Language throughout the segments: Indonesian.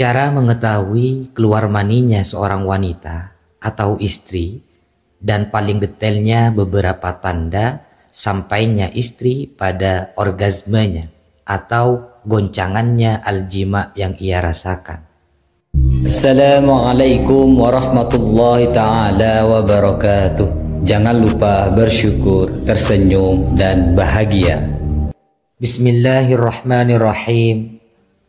Cara mengetahui keluar maninya seorang wanita atau istri dan paling detailnya beberapa tanda sampainya istri pada orgasmenya atau goncangannya aljima yang ia rasakan. Assalamualaikum warahmatullahi taala wabarakatuh. Jangan lupa bersyukur, tersenyum dan bahagia. Bismillahirrahmanirrahim.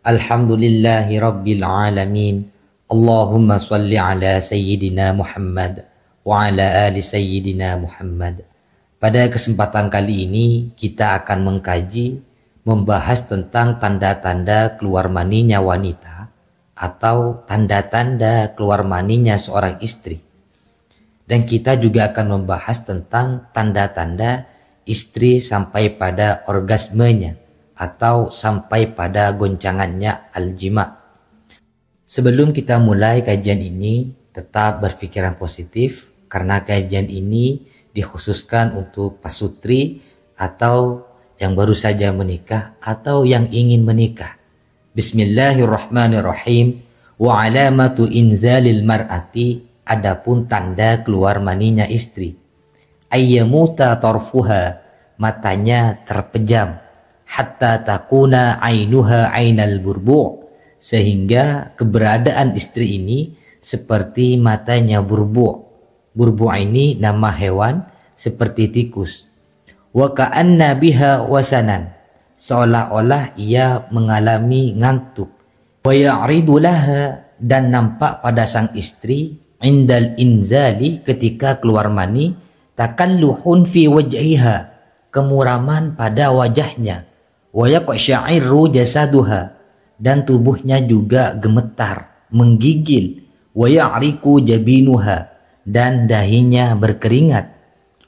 Alhamdulillahi Rabbil Alamin Allahumma salli ala Sayyidina Muhammad wa ala ali Sayyidina Muhammad Pada kesempatan kali ini kita akan mengkaji membahas tentang tanda-tanda keluar maninya wanita atau tanda-tanda keluar maninya seorang istri dan kita juga akan membahas tentang tanda-tanda istri sampai pada orgasmenya atau sampai pada goncangannya aljima Sebelum kita mulai kajian ini, tetap berpikiran positif karena kajian ini dikhususkan untuk pasutri atau yang baru saja menikah atau yang ingin menikah. Bismillahirrahmanirrahim. Wa alamatu inzalil mar'ati adapun tanda keluar maninya istri. Ayyamuta tarfuha matanya terpejam hatta takuna ainuha ainal burbu sehingga keberadaan istri ini seperti matanya burbu burbu ini nama hewan seperti tikus wa ka'anna biha wasanan seolah-olah ia mengalami ngantuk wa ya'ridu laha dan nampak pada sang istri indal inzali ketika keluar mani takalluhun fi wajhiha kemuraman pada wajahnya syairu jasaduha dan tubuhnya juga gemetar, menggigil. Wayariku jabinuha dan dahinya berkeringat.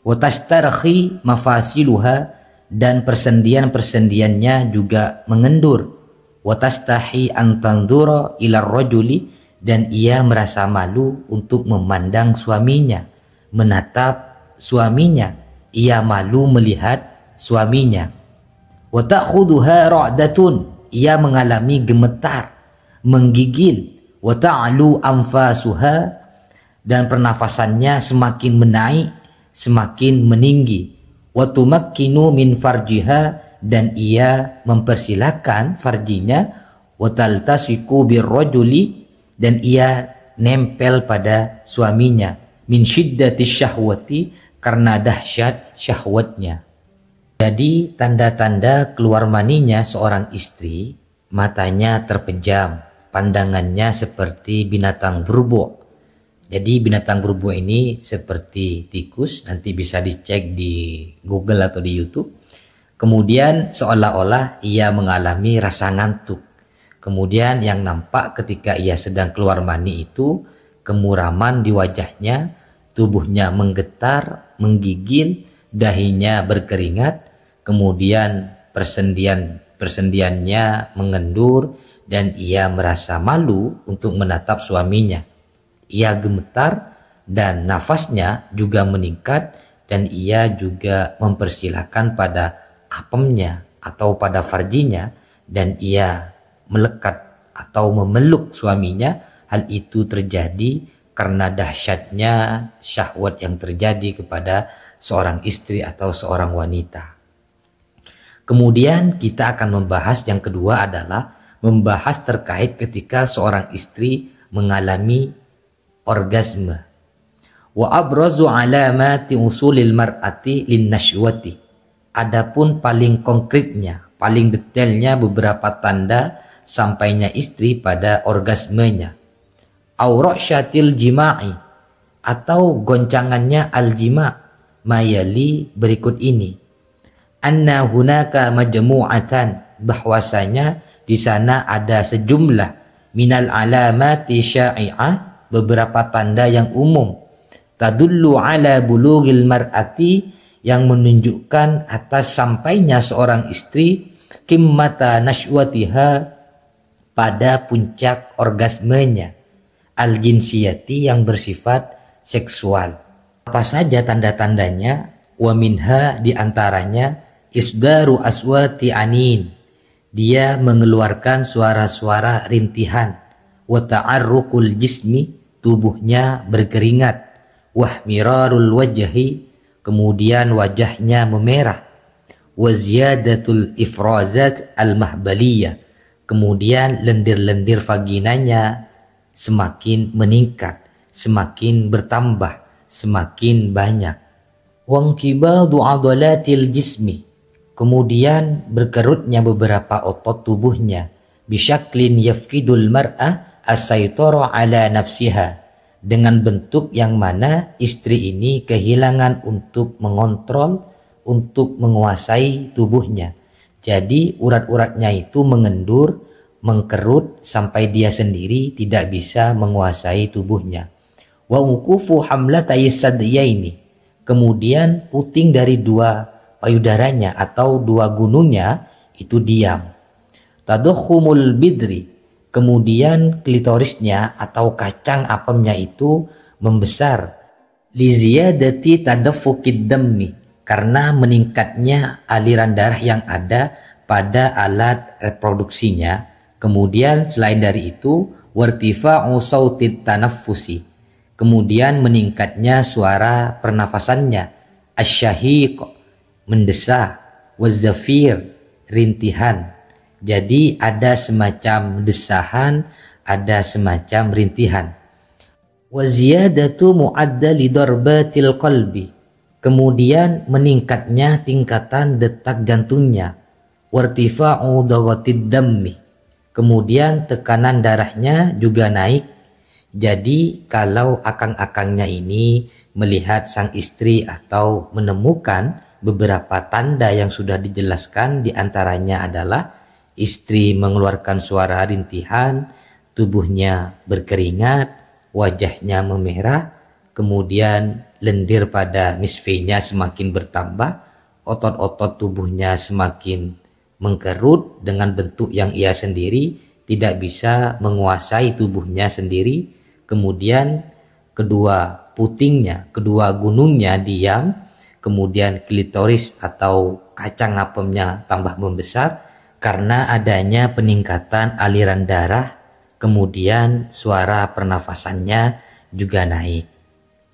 Watastarhi mafasiluha dan persendian-persendiannya juga mengendur. Watastahi ilar rojuli dan ia merasa malu untuk memandang suaminya, menatap suaminya. Ia malu melihat suaminya wa ta'khudhuha ra'datun ia mengalami gemetar menggigil wa ta'lu anfasuha dan pernafasannya semakin menaik semakin meninggi wa tumakkinu min farjiha dan ia mempersilahkan farjinya wa taltasiku dan ia nempel pada suaminya min syiddatis syahwati karena dahsyat syahwatnya jadi tanda-tanda keluar maninya seorang istri, matanya terpejam, pandangannya seperti binatang berbuk. Jadi binatang berbuk ini seperti tikus, nanti bisa dicek di Google atau di YouTube. Kemudian seolah-olah ia mengalami rasa ngantuk. Kemudian yang nampak ketika ia sedang keluar mani itu kemuraman di wajahnya, tubuhnya menggetar, menggigit dahinya berkeringat, kemudian persendian persendiannya mengendur dan ia merasa malu untuk menatap suaminya. Ia gemetar dan nafasnya juga meningkat dan ia juga mempersilahkan pada apemnya atau pada farjinya dan ia melekat atau memeluk suaminya hal itu terjadi karena dahsyatnya syahwat yang terjadi kepada seorang istri atau seorang wanita Kemudian kita akan membahas yang kedua adalah membahas terkait ketika seorang istri mengalami orgasme. Wa abrazu alamati usulil mar'ati lin nashwati. Adapun paling konkretnya, paling detailnya beberapa tanda sampainya istri pada orgasmenya. syatil jima'i atau goncangannya al-jima' mayali berikut ini anna hunaka majmu'atan bahwasanya di sana ada sejumlah minal alamati syai'ah beberapa tanda yang umum tadullu ala bulughil mar'ati yang menunjukkan atas sampainya seorang istri kimmata nashwatiha pada puncak orgasmenya al jinsiyati yang bersifat seksual apa saja tanda-tandanya wa minha diantaranya Isdaru aswati anin. Dia mengeluarkan suara-suara rintihan. Wa ta'arrukul jismi. Tubuhnya berkeringat. Wahmirarul wajahi. Kemudian wajahnya memerah. Wa ziyadatul ifrazat al-mahbaliyah. Kemudian lendir-lendir vaginanya semakin meningkat, semakin bertambah, semakin banyak. Wangkibadu adalatil jismi Kemudian berkerutnya beberapa otot tubuhnya. Bisyaklin yafkidul mar'ah asaytoro ala nafsiha. Dengan bentuk yang mana istri ini kehilangan untuk mengontrol, untuk menguasai tubuhnya. Jadi urat-uratnya itu mengendur, mengkerut sampai dia sendiri tidak bisa menguasai tubuhnya. Wa uqufu hamlatayis ini. Kemudian puting dari dua payudaranya atau dua gunungnya itu diam. Tadukhumul bidri. Kemudian klitorisnya atau kacang apemnya itu membesar. Lizia Liziyadati tadaffukid demi karena meningkatnya aliran darah yang ada pada alat reproduksinya. Kemudian selain dari itu, wartifa'u sautit fusi. Kemudian meningkatnya suara pernafasannya. Asyahiq mendesah, wazafir, rintihan. Jadi ada semacam desahan, ada semacam rintihan. Waziyadatu mu'adda lidarbatil qalbi. Kemudian meningkatnya tingkatan detak jantungnya. Wartifa'u dawatid dammi. Kemudian tekanan darahnya juga naik. Jadi kalau akang-akangnya ini melihat sang istri atau menemukan beberapa tanda yang sudah dijelaskan diantaranya adalah istri mengeluarkan suara rintihan, tubuhnya berkeringat, wajahnya memerah, kemudian lendir pada misfinya semakin bertambah, otot-otot tubuhnya semakin mengkerut dengan bentuk yang ia sendiri tidak bisa menguasai tubuhnya sendiri, kemudian kedua putingnya, kedua gunungnya diam, kemudian klitoris atau kacang apemnya tambah membesar karena adanya peningkatan aliran darah, kemudian suara pernafasannya juga naik.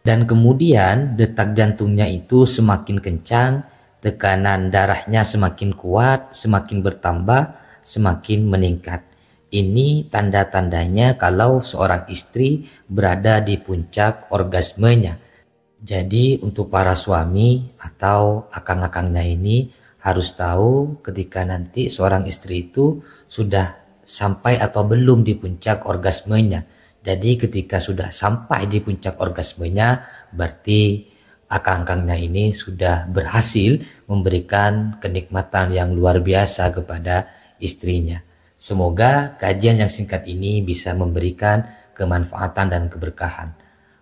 Dan kemudian detak jantungnya itu semakin kencang, tekanan darahnya semakin kuat, semakin bertambah, semakin meningkat. Ini tanda-tandanya kalau seorang istri berada di puncak orgasmenya jadi untuk para suami atau akang-akangnya ini harus tahu ketika nanti seorang istri itu sudah sampai atau belum di puncak orgasmenya. Jadi ketika sudah sampai di puncak orgasmenya berarti akang-akangnya ini sudah berhasil memberikan kenikmatan yang luar biasa kepada istrinya. Semoga kajian yang singkat ini bisa memberikan kemanfaatan dan keberkahan.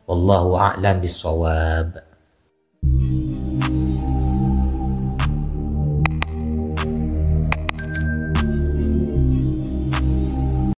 والله أعلم بالصواب